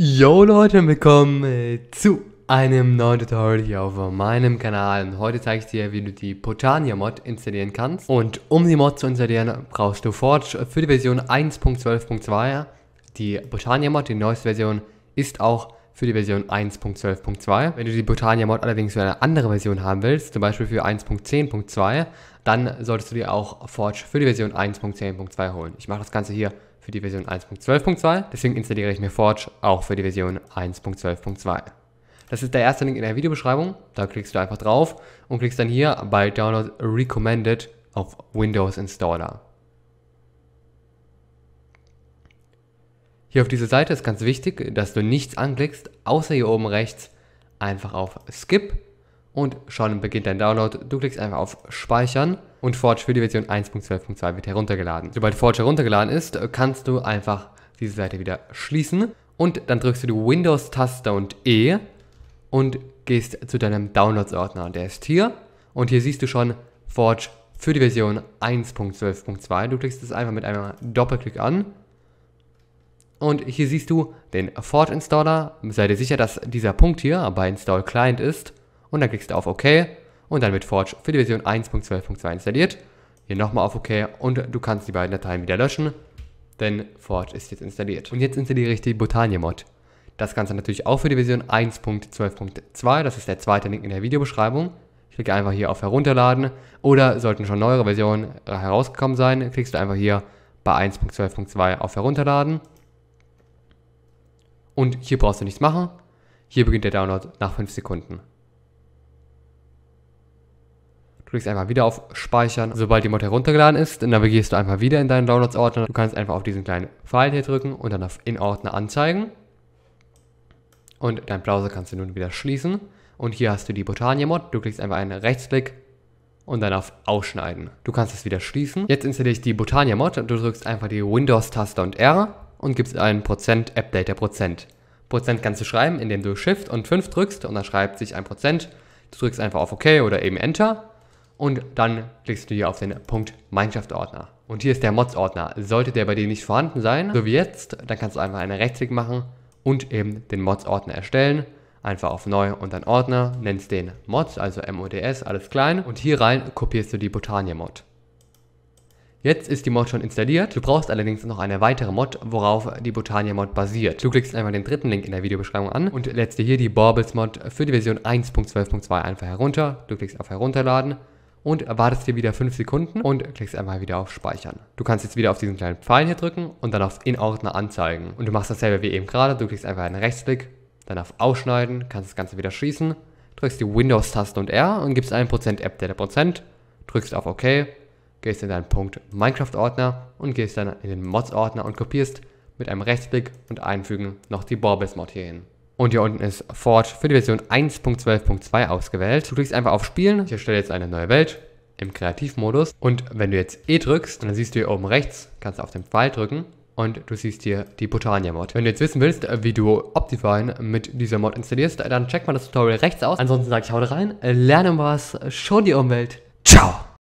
Yo Leute, willkommen äh, zu einem neuen Tutorial hier auf meinem Kanal und heute zeige ich dir, wie du die Potania Mod installieren kannst. Und um die Mod zu installieren, brauchst du Forge für die Version 1.12.2. Die Potania Mod, die neueste Version, ist auch für die Version 1.12.2. Wenn du die Botania Mod allerdings für eine andere Version haben willst, zum Beispiel für 1.10.2, dann solltest du dir auch Forge für die Version 1.10.2 holen. Ich mache das Ganze hier für die Version 1.12.2, deswegen installiere ich mir Forge auch für die Version 1.12.2. Das ist der erste Link in der Videobeschreibung, da klickst du einfach drauf und klickst dann hier bei Download Recommended auf Windows Installer. Hier auf dieser Seite ist ganz wichtig, dass du nichts anklickst, außer hier oben rechts einfach auf Skip und schon beginnt dein Download. Du klickst einfach auf Speichern und Forge für die Version 1.12.2 wird heruntergeladen. Sobald Forge heruntergeladen ist, kannst du einfach diese Seite wieder schließen und dann drückst du die Windows-Taste und E und gehst zu deinem Downloads-Ordner. Der ist hier und hier siehst du schon Forge für die Version 1.12.2. Du klickst es einfach mit einem Doppelklick an und hier siehst du den Forge Installer. Sei dir sicher, dass dieser Punkt hier bei Install Client ist und dann klickst du auf OK und dann wird Forge für die Version 1.12.2 installiert. Hier nochmal auf OK und du kannst die beiden Dateien wieder löschen, denn Forge ist jetzt installiert. Und jetzt installiere ich die Botania-Mod. Das Ganze natürlich auch für die Version 1.12.2, das ist der zweite Link in der Videobeschreibung. Ich Klicke einfach hier auf Herunterladen oder sollten schon neuere Versionen herausgekommen sein, klickst du einfach hier bei 1.12.2 auf Herunterladen. Und hier brauchst du nichts machen. Hier beginnt der Download nach 5 Sekunden klickst einfach wieder auf Speichern. Sobald die Mod heruntergeladen ist, navigierst du einfach wieder in deinen Downloads-Ordner. Du kannst einfach auf diesen kleinen Pfeil hier drücken und dann auf In-Ordner anzeigen. Und dein Browser kannst du nun wieder schließen. Und hier hast du die Botania-Mod. Du klickst einfach einen Rechtsklick und dann auf Ausschneiden. Du kannst es wieder schließen. Jetzt installiere ich die Botania-Mod. Du drückst einfach die Windows-Taste und R und gibst einen Prozent App-Data Prozent. Prozent kannst du schreiben, indem du Shift und 5 drückst und dann schreibt sich ein Prozent. Du drückst einfach auf OK oder eben Enter und dann klickst du hier auf den Punkt Meilenschaftsordner. Und hier ist der Mods-Ordner. Sollte der bei dir nicht vorhanden sein, so wie jetzt, dann kannst du einfach einen Rechtsklick machen und eben den Mods-Ordner erstellen. Einfach auf Neu und dann Ordner, nennst den Mods, also MODS, alles klein. Und hier rein kopierst du die Botania-Mod. Jetzt ist die Mod schon installiert, du brauchst allerdings noch eine weitere Mod, worauf die Botania Mod basiert. Du klickst einfach den dritten Link in der Videobeschreibung an und lädst dir hier die borbels Mod für die Version 1.12.2 einfach herunter. Du klickst auf Herunterladen und wartest hier wieder 5 Sekunden und klickst einmal wieder auf Speichern. Du kannst jetzt wieder auf diesen kleinen Pfeil hier drücken und dann auf In Ordner anzeigen. Und du machst dasselbe wie eben gerade, du klickst einfach einen Rechtsklick, dann auf Ausschneiden, kannst das Ganze wieder schließen, drückst die Windows-Taste und R und gibst 1% App der Prozent, drückst auf OK, gehst in deinen Punkt Minecraft-Ordner und gehst dann in den Mods-Ordner und kopierst mit einem Rechtsklick und Einfügen noch die Borbis-Mod hier hin. Und hier unten ist Forge für die Version 1.12.2 ausgewählt. Du klickst einfach auf Spielen. Ich erstelle jetzt eine neue Welt im Kreativmodus. Und wenn du jetzt E drückst, dann siehst du hier oben rechts, kannst du auf den Pfeil drücken und du siehst hier die Botania-Mod. Wenn du jetzt wissen willst, wie du Optifine mit dieser Mod installierst, dann check mal das Tutorial rechts aus. Ansonsten sage ich, haut rein, lerne was, schon die Umwelt. Ciao!